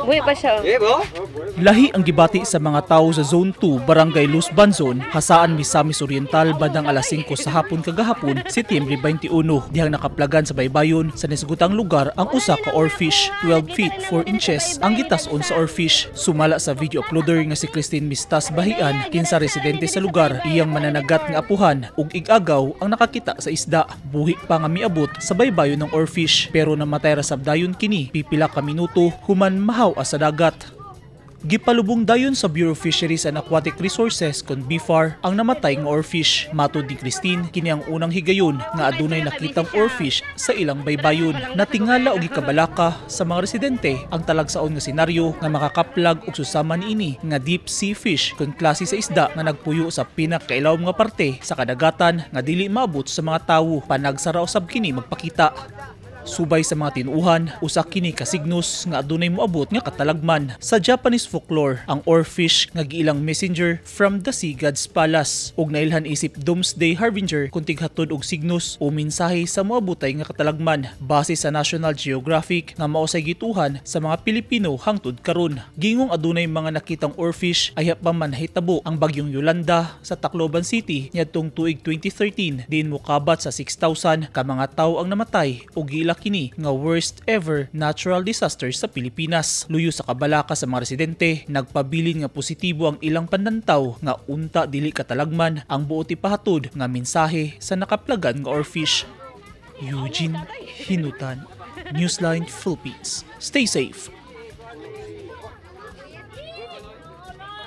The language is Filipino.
Buhi pa siya. Eh, Lahi ang gibati sa mga tao sa Zone 2, Barangay Luz Banzon, Hasaan Misamis Oriental, badang alas 5 sa hapon kagahapon, Setyembre 21. Dihang nakaplagan sa baybayon, sa nisgutang lugar ang usa ka oarfish, 12 feet 4 inches ang gitas on sa oarfish. Sumala sa video uploader nga si Christine Mistas Bahian, kinsa residente sa lugar, iyang mananagat nga apuhan ug igagaw ang nakakita sa isda. Buhi pa nga miabot sa baybayon ng oarfish, pero namatay rasabdayon kini pipila ka minuto human mahaw lantaw sa dagat. Gipalubong dayon sa Bureau of Fisheries and Aquatic Resources kon BFAR ang namatay nga oarfish. Matod ni Christine, kini ang unang higayon nga adunay nakitang oarfish sa ilang baybayon. Natingala og gikabalaka sa mga residente ang talagsaon nga senaryo nga makakaplag og susama ini nga deep sea fish kon klase sa isda nga nagpuyo sa pinakailawom nga parte sa kadagatan nga dili maabot sa mga tawo panagsara usab kini magpakita. Subay sa mga tinuhan, usa kini ka signos nga adunay moabot nga katalagman. Sa Japanese folklore, ang oarfish nga giilang messenger from the sea god's palace ug nailhan isip doomsday harbinger kung tighatod og signus o mensahe sa moabutay nga katalagman base sa National Geographic nga maosay gituhan sa mga Pilipino hangtod karon. Gingong adunay mga nakitang oarfish ay pa hitabo ang bagyong Yolanda sa Tacloban City niadtong tuig 2013 diin mokabat sa 6,000 ka mga tawo ang namatay ug giilang nila kini nga worst ever natural disaster sa Pilipinas. Luyo sa kabalaka sa mga residente, nagpabilin nga positibo ang ilang pandantaw nga unta dili katalagman ang buot ipahatod nga mensahe sa nakaplagan nga orfish. Eugene Hinutan, Newsline Philippines. Stay safe.